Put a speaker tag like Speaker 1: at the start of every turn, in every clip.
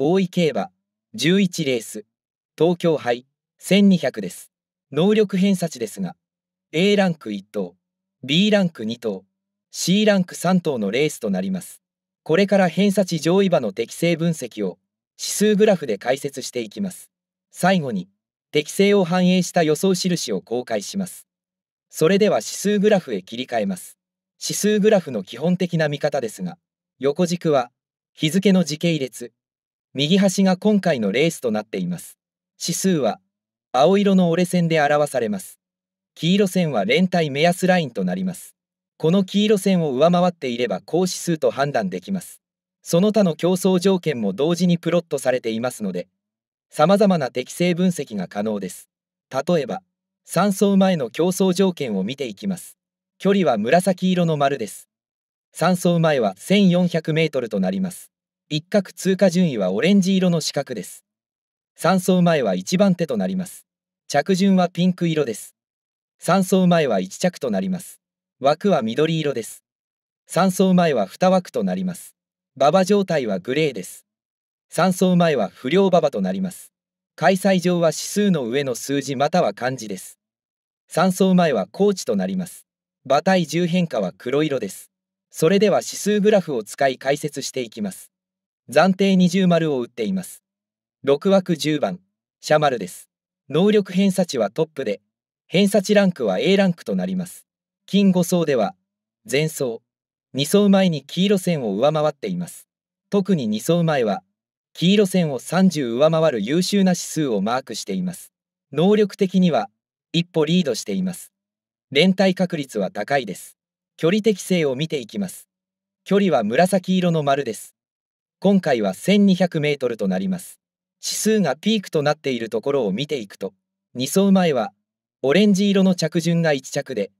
Speaker 1: 大井競馬11レース東京杯1200です能力偏差値ですが A ランク1等 B ランク2等 C ランク3等のレースとなりますこれから偏差値上位馬の適正分析を指数グラフで解説していきます最後に適性を反映した予想印を公開しますそれでは指数グラフへ切り替えます指数グラフの基本的な見方ですが横軸は日付の時系列右端が今回のレースとなっています。指数は青色の折れ線で表されます。黄色線は連帯目安ラインとなります。この黄色線を上回っていれば高指数と判断できます。その他の競争条件も同時にプロットされていますので、様々な適正分析が可能です。例えば、3走前の競争条件を見ていきます。距離は紫色の丸です。3走前は1400メートルとなります。一角通過順位はオレンジ色の四角です。3走前は1番手となります。着順はピンク色です。3走前は1着となります。枠は緑色です。3走前は2枠となります。馬場状態はグレーです。3走前は不良馬場となります。開催場は指数の上の数字または漢字です。3走前は高チとなります。馬体重変化は黒色です。それでは指数グラフを使い解説していきます。暫定二重丸を打っています。6枠10番、シャマルです。能力偏差値はトップで、偏差値ランクは A ランクとなります。金5層では、前層、2層前に黄色線を上回っています。特に2層前は、黄色線を30上回る優秀な指数をマークしています。能力的には、一歩リードしています。連帯確率は高いです。距離適性を見ていきます。距離は紫色の丸です。今回は 1200m となります。指数がピークとなっているところを見ていくと、2走前はオレンジ色の着順が1着で、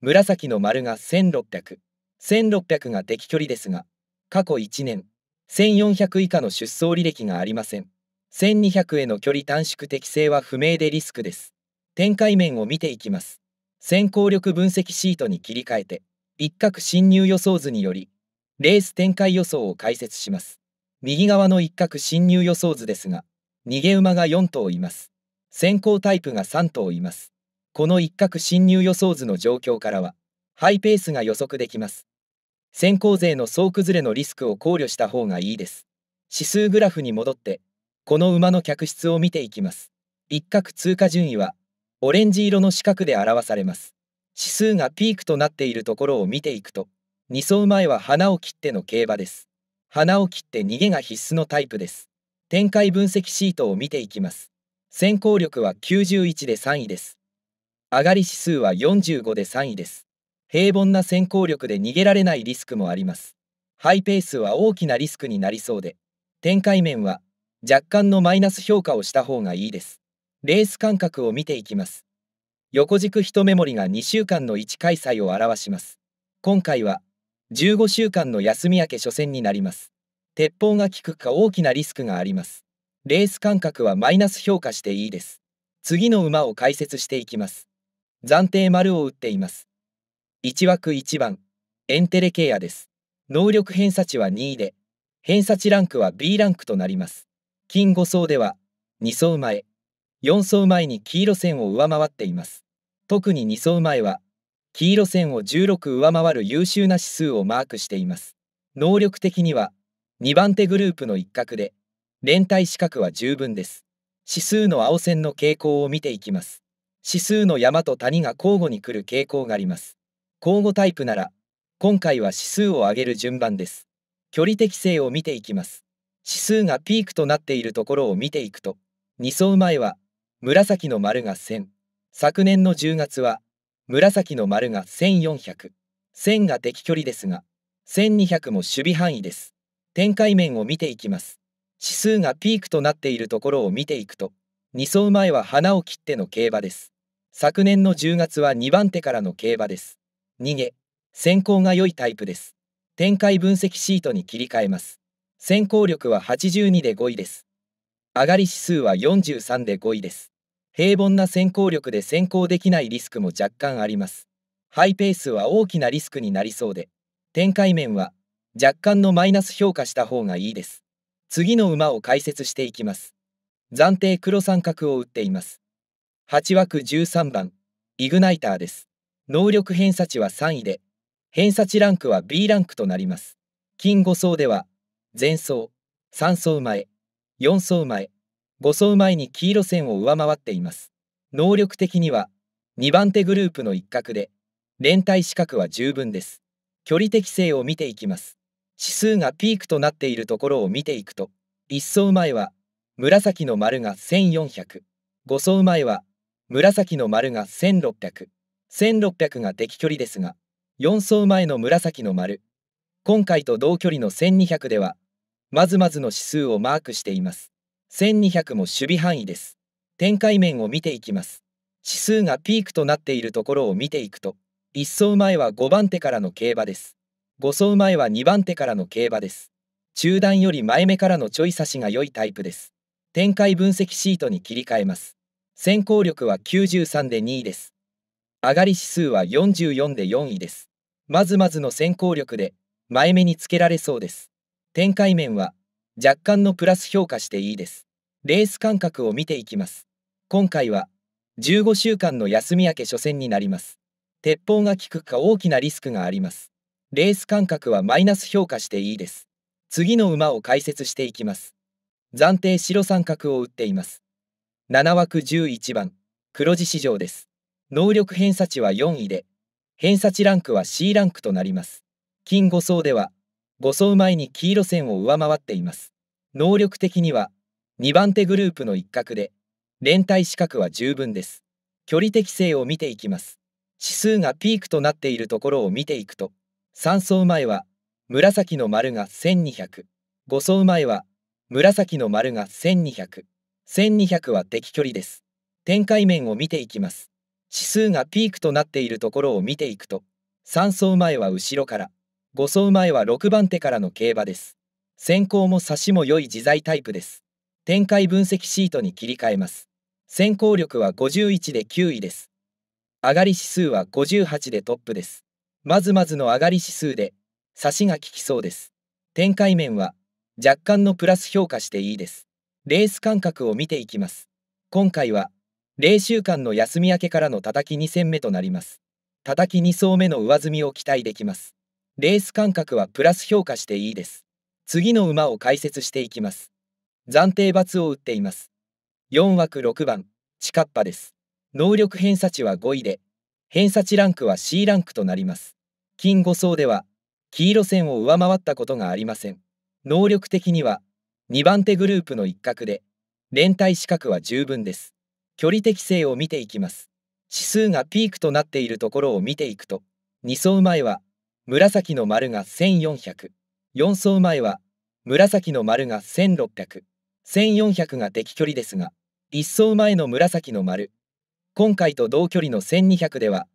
Speaker 1: 紫の丸が1600、1600が適距離ですが、過去1年、1400以下の出走履歴がありません。1200への距離短縮適性は不明でリスクです。展開面を見ていきます。先行力分析シートに切り替えて、一角侵入予想図により、レース展開予想を解説します。右側の一角侵入予想図ですが、逃げ馬が4頭います。先行タイプが3頭います。この一角侵入予想図の状況からは、ハイペースが予測できます。先行勢の総崩れのリスクを考慮した方がいいです。指数グラフに戻って、この馬の客室を見ていきます。一角通過順位は、オレンジ色の四角で表されます。指数がピークとなっているところを見ていくと、2走前は花を切っての競馬です。鼻を切って逃げが必須のタイプです。展開分析シートを見ていきます。先行力は91で3位です。上がり指数は45で3位です。平凡な先行力で逃げられないリスクもあります。ハイペースは大きなリスクになりそうで、展開面は若干のマイナス評価をした方がいいです。レース間隔を見ていきます。横軸一目盛りが2週間の1開催を表します。今回は15週間の休み明け初戦になります。鉄砲が効くか大きなリスクがあります。レース間隔はマイナス評価していいです。次の馬を解説していきます。暫定丸を打っています。1枠1番、エンテレケイアです。能力偏差値は2位で、偏差値ランクは B ランクとなります。金5層では、2層前、4層前に黄色線を上回っています。特に2層前は、黄色線を16上回る優秀な指数をマークしています。能力的には2番手グループの一角で、連帯資格は十分です。指数の青線の傾向を見ていきます。指数の山と谷が交互に来る傾向があります。交互タイプなら、今回は指数を上げる順番です。距離適性を見ていきます。指数がピークとなっているところを見ていくと、2走前は、紫の丸が1000。昨年の10月は、紫の丸が1400。1000が敵距離ですが、1200も守備範囲です。展開面を見ていきます。指数がピークとなっているところを見ていくと、2走前は花を切っての競馬です。昨年の10月は2番手からの競馬です。逃げ、先行が良いタイプです。展開分析シートに切り替えます。先行力は82で5位です。上がり指数は43で5位です。平凡な先行力で先行できないリスクも若干あります。ハイペースは大きなリスクになりそうで、展開面は若干のマイナス評価した方がいいです。次の馬を解説していきます。暫定黒三角を打っています。8枠13番、イグナイターです。能力偏差値は3位で、偏差値ランクは B ランクとなります。金5層では、前走、3層前、4層前、5走前に黄色線を上回っています能力的には2番手グループの一角で連帯資格は十分です距離適性を見ていきます指数がピークとなっているところを見ていくと1走前は紫の丸が1400 5走前は紫の丸が1600 1600が敵距離ですが4走前の紫の丸今回と同距離の1200ではまずまずの指数をマークしています1200も守備範囲です。展開面を見ていきます。指数がピークとなっているところを見ていくと、1走前は5番手からの競馬です。5走前は2番手からの競馬です。中段より前目からのちょい差しが良いタイプです。展開分析シートに切り替えます。先行力は93で2位です。上がり指数は44で4位です。まずまずの先行力で、前目につけられそうです。展開面は若干のプラス評価していいです。レース間隔を見ていきます。今回は15週間の休み明け初戦になります。鉄砲が効くか大きなリスクがあります。レース間隔はマイナス評価していいです。次の馬を解説していきます。暫定白三角を打っています。7枠11番、黒字市場です。能力偏差値は4位で、偏差値ランクは C ランクとなります。金5層では、5走前に黄色線を上回っています。能力的には2番手グループの一角で、連帯資格は十分です。距離適性を見ていきます。指数がピークとなっているところを見ていくと、3走前は紫の丸が1200、5走前は紫の丸が1200、1200は敵距離です。展開面を見ていきます。指数がピークとなっているところを見ていくと、3走前は後ろから5走前は6番手からの競馬です。先行も差しも良い自在タイプです。展開分析シートに切り替えます。先行力は51で9位です。上がり指数は58でトップです。まずまずの上がり指数で、差しが効きそうです。展開面は、若干のプラス評価していいです。レース間隔を見ていきます。今回は、0週間の休み明けからの叩き2戦目となります。叩き2層目の上積みを期待できます。レース感覚はプラス評価していいです。次の馬を解説していきます。暫定罰を打っています。4枠6番、チカッパです。能力偏差値は5位で、偏差値ランクは C ランクとなります。金5層では、黄色線を上回ったことがありません。能力的には、2番手グループの一角で、連帯資格は十分です。距離適性を見ていきます。指数がピークとなっているところを見ていくと、2層前は紫の丸が1400。4層前は、紫の丸が1600。1400が敵距離ですが、1層前の紫の丸。今回と同距離の1200では、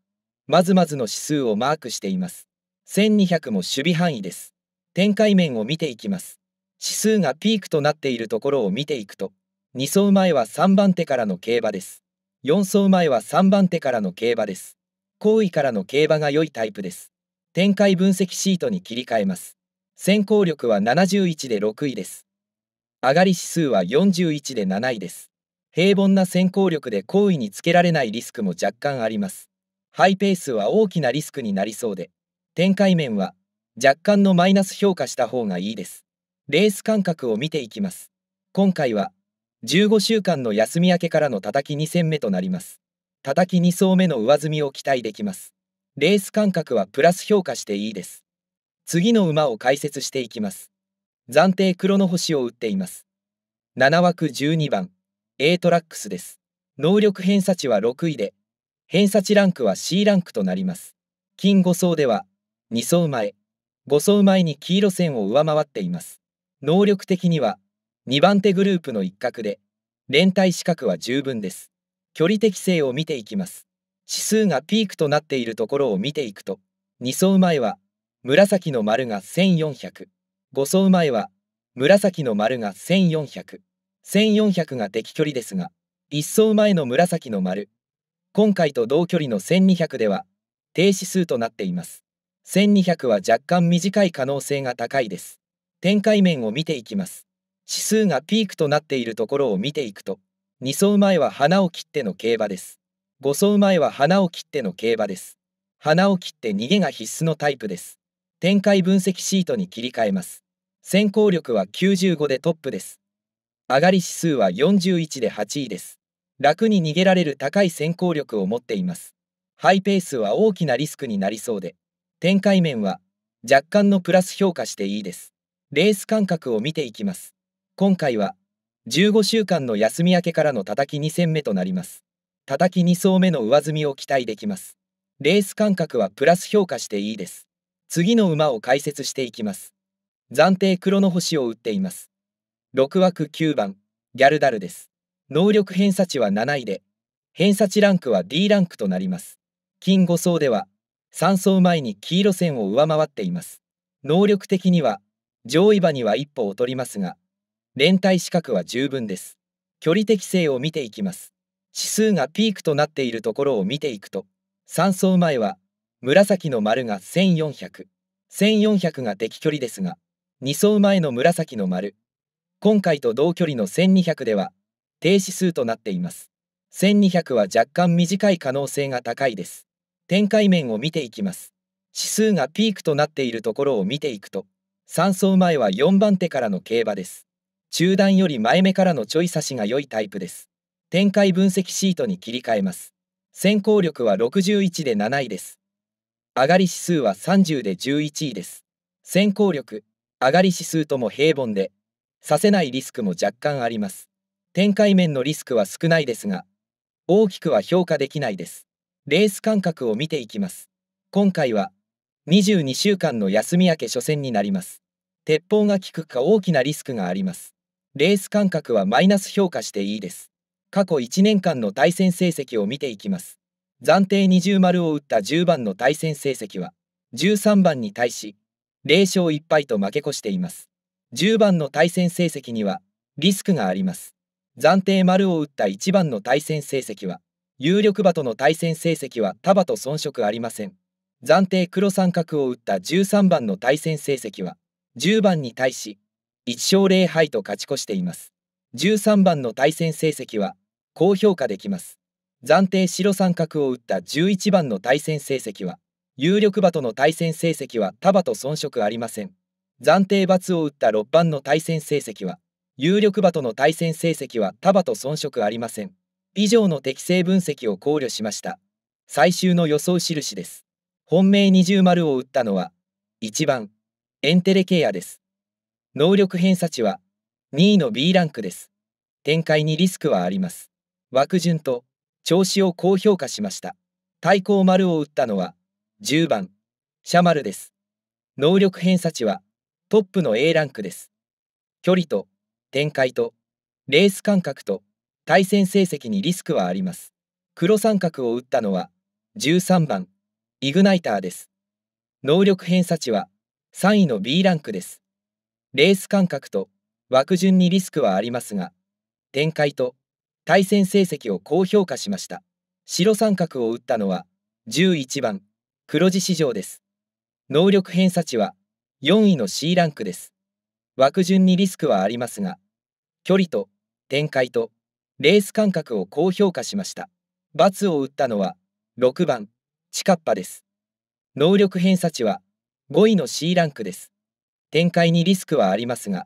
Speaker 1: まずまずの指数をマークしています。1200も守備範囲です。展開面を見ていきます。指数がピークとなっているところを見ていくと、2走前は3番手からの競馬です。4走前は3番手からの競馬です。後位からの競馬が良いタイプです。展開分析シートに切り替えます。先行力は71で6位です。上がり指数は41で7位です。平凡な先行力で好位につけられないリスクも若干あります。ハイペースは大きなリスクになりそうで、展開面は若干のマイナス評価した方がいいです。レース間隔を見ていきます。今回は15週間の休み明けからの叩き2戦目となります。叩き2層目の上積みを期待できます。レース感覚はプラス評価していいです。次の馬を解説していきます。暫定黒の星を打っています。7枠12番、A トラックスです。能力偏差値は6位で、偏差値ランクは C ランクとなります。金5層では、2層前、5層前に黄色線を上回っています。能力的には、2番手グループの一角で、連帯資格は十分です。距離適性を見ていきます。指数がピークとなっているところを見ていくと2走前は紫の丸が1400 5走前は紫の丸が1400 1400が敵距離ですが1走前の紫の丸今回と同距離の1200では低指数となっています1200は若干短い可能性が高いです展開面を見ていきます指数がピークとなっているところを見ていくと2走前は花を切っての競馬です護走前は花を切っての競馬です。花を切って逃げが必須のタイプです。展開分析シートに切り替えます。先行力は95でトップです。上がり指数は41で8位です。楽に逃げられる高い先行力を持っています。ハイペースは大きなリスクになりそうで、展開面は若干のプラス評価していいです。レース間隔を見ていきます。今回は15週間の休み明けからの叩き2戦目となります。叩き2層目の上積みを期待できます。レース間隔はプラス評価していいです。次の馬を解説していきます。暫定黒の星を打っています。6枠9番、ギャルダルです。能力偏差値は7位で、偏差値ランクは D ランクとなります。金5層では、3層前に黄色線を上回っています。能力的には、上位馬には一歩劣りますが、連帯資格は十分です。距離適性を見ていきます。指数がピークとなっているところを見ていくと3走前は紫の丸が1400、1400が敵距離ですが2走前の紫の丸今回と同距離の1200では低指数となっています1200は若干短い可能性が高いです展開面を見ていきます指数がピークとなっているところを見ていくと3走前は4番手からの競馬です中段より前目からのちょい差しが良いタイプです展開分析シートに切り替えます。先行力は61で7位です。上がり指数は30で11位です。先行力、上がり指数とも平凡で、させないリスクも若干あります。展開面のリスクは少ないですが、大きくは評価できないです。レース間隔を見ていきます。今回は、22週間の休み明け初戦になります。鉄砲が効くか大きなリスクがあります。レース間隔はマイナス評価していいです。過去1年間の対戦成績を見ていきます。暫定20丸を打った10番の対戦成績は、13番に対し、0勝1敗と負け越しています。10番の対戦成績には、リスクがあります。暫定丸を打った1番の対戦成績は、有力馬との対戦成績は束と遜色ありません。暫定黒三角を打った13番の対戦成績は、10番に対し、1勝0敗と勝ち越しています。13番の対戦成績は高評価できます。暫定白三角を打った11番の対戦成績は有力馬との対戦成績は束と遜色ありません。暫定罰を打った6番の対戦成績は有力馬との対戦成績は束と遜色ありません。以上の適正分析を考慮しました。最終の予想印です。本命二重丸を打ったのは1番エンテレケイアです。能力偏差値は2位の B ランクです。展開にリスクはあります。枠順と調子を高評価しました。対抗丸を打ったのは10番、シャマルです。能力偏差値はトップの A ランクです。距離と展開とレース間隔と対戦成績にリスクはあります。黒三角を打ったのは13番、イグナイターです。能力偏差値は3位の B ランクです。レース間隔と枠順にリスクはありますが、展開と対戦成績を高評価しました。白三角を打ったのは11番黒字市場です。能力偏差値は4位の C ランクです。枠順にリスクはありますが、距離と展開とレース間隔を高評価しました。×を打ったのは6番チカッパです。能力偏差値は5位の C ランクです。展開にリスクはありますが、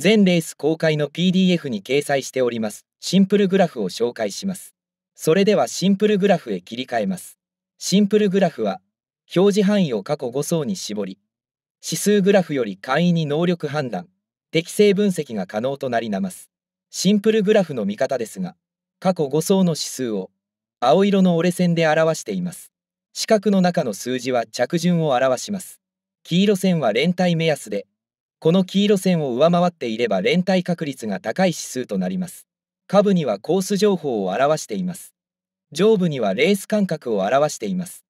Speaker 1: 全レース公開の PDF に掲載しております。シンプルグラフを紹介します。それではシンプルグラフへ切り替えます。シンプルグラフは、表示範囲を過去5層に絞り、指数グラフより簡易に能力判断、適正分析が可能となりなます。シンプルグラフの見方ですが、過去5層の指数を、青色の折れ線で表しています。四角の中の数字は着順を表します。黄色線は連帯目安で、この黄色線を上回っていれば連帯確率が高い指数となります。下部にはコース情報を表しています。上部にはレース間隔を表しています。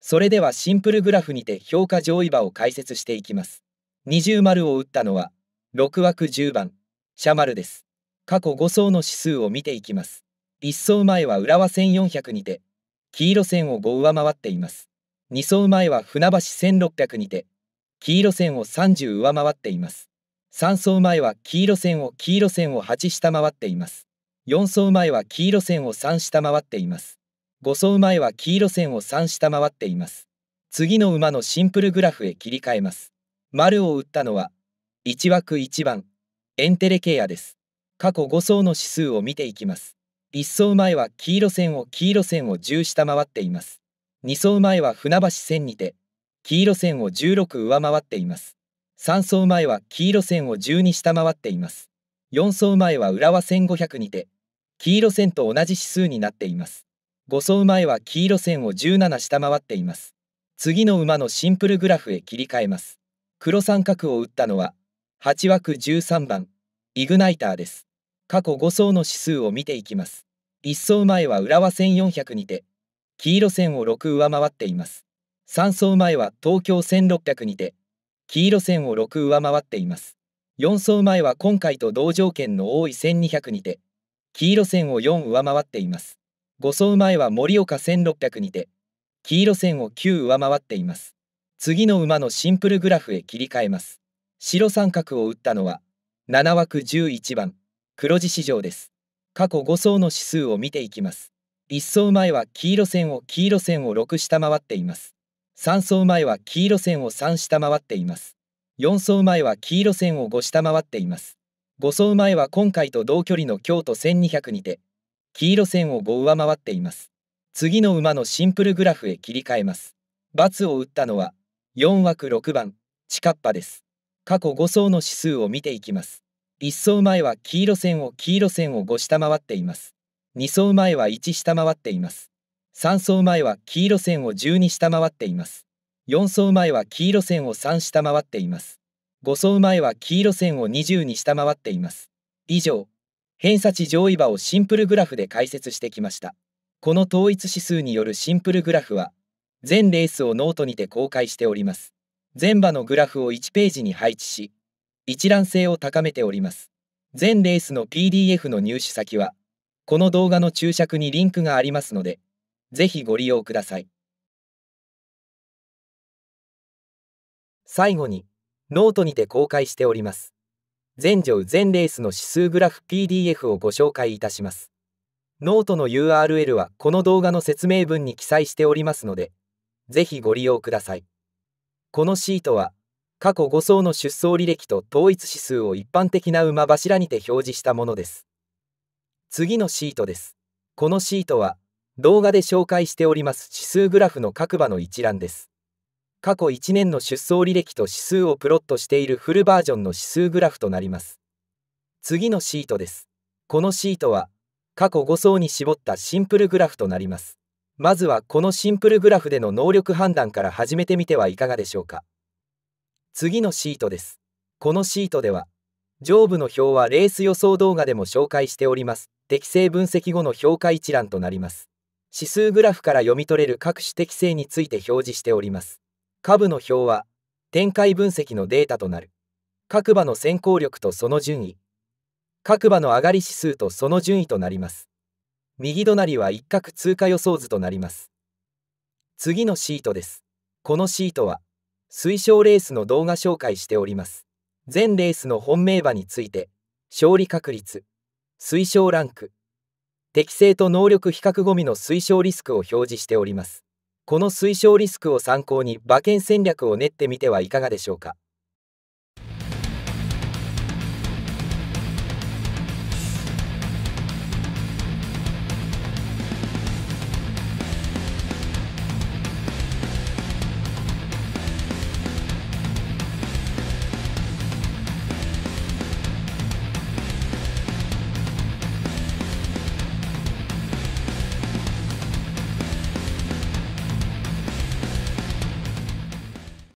Speaker 1: それではシンプルグラフにて評価上位馬を解説していきます。二重丸を打ったのは、6枠10番、シャマルです。過去5層の指数を見ていきます。1層前は浦和1400にて、黄色線を5上回っています。2層前は船橋1600にて、黄色線を30上回っています。3走前は黄色線を黄色線を8下回っています。4走前は黄色線を3下回っています。5走前は黄色線を3下回っています。次の馬のシンプルグラフへ切り替えます。丸を打ったのは、1枠1番、エンテレケアです。過去5走の指数を見ていきます。1走前は黄色線を黄色線を10下回っています。2走前は船橋線にて、黄色線を16上回っています。3走前は黄色線を12下回っています。4走前は浦和1500にて、黄色線と同じ指数になっています。5走前は黄色線を17下回っています。次の馬のシンプルグラフへ切り替えます。黒三角を打ったのは、8枠13番、イグナイターです。過去5走の指数を見ていきます。1走前は浦和1400にて、黄色線を6上回っています。3走前は東京1600にて、黄色線を6上回っています。4走前は今回と同条件の多い1200にて、黄色線を4上回っています。5走前は盛岡1600にて、黄色線を9上回っています。次の馬のシンプルグラフへ切り替えます。白三角を打ったのは、7枠11番、黒字市場です。過去5走の指数を見ていきます。1走前は黄色線を黄色線を6下回っています。3走前は黄色線を3下回っています。4走前は黄色線を5下回っています。5走前は今回と同距離の京都1200にて、黄色線を5上回っています。次の馬のシンプルグラフへ切り替えます。×を打ったのは、4枠6番、チカッパです。過去5走の指数を見ていきます。1走前は黄色線を黄色線を5下回っています。2走前は1下回っています。3走前は黄色線を12下回っています。4走前は黄色線を3下回っています。5走前は黄色線を20に下回っています。以上、偏差値上位場をシンプルグラフで解説してきました。この統一指数によるシンプルグラフは、全レースをノートにて公開しております。全場のグラフを1ページに配置し、一覧性を高めております。全レースの PDF の入手先は、この動画の注釈にリンクがありますので、ぜひご利用ください。最後に、ノートにて公開しております。全乗全レースの指数グラフ PDF をご紹介いたします。ノートの URL はこの動画の説明文に記載しておりますので、ぜひご利用ください。このシートは、過去5層の出走履歴と統一指数を一般的な馬柱にて表示したものです。次のシートです。このシートは、動画で紹介しております指数グラフの各場の一覧です。過去1年の出走履歴と指数をプロットしているフルバージョンの指数グラフとなります。次のシートです。このシートは、過去5層に絞ったシンプルグラフとなります。まずはこのシンプルグラフでの能力判断から始めてみてはいかがでしょうか。次のシートです。このシートでは、上部の表はレース予想動画でも紹介しております。適正分析後の評価一覧となります。指数グラフから読み取れる各種適性について表示しております。下部の表は、展開分析のデータとなる。各場の先行力とその順位。各場の上がり指数とその順位となります。右隣は一角通過予想図となります。次のシートです。このシートは、推奨レースの動画紹介しております。全レースの本命馬について、勝利確率、推奨ランク、適正と能力比較ゴミの推奨リスクを表示しております。この推奨リスクを参考に馬券戦略を練ってみてはいかがでしょうか。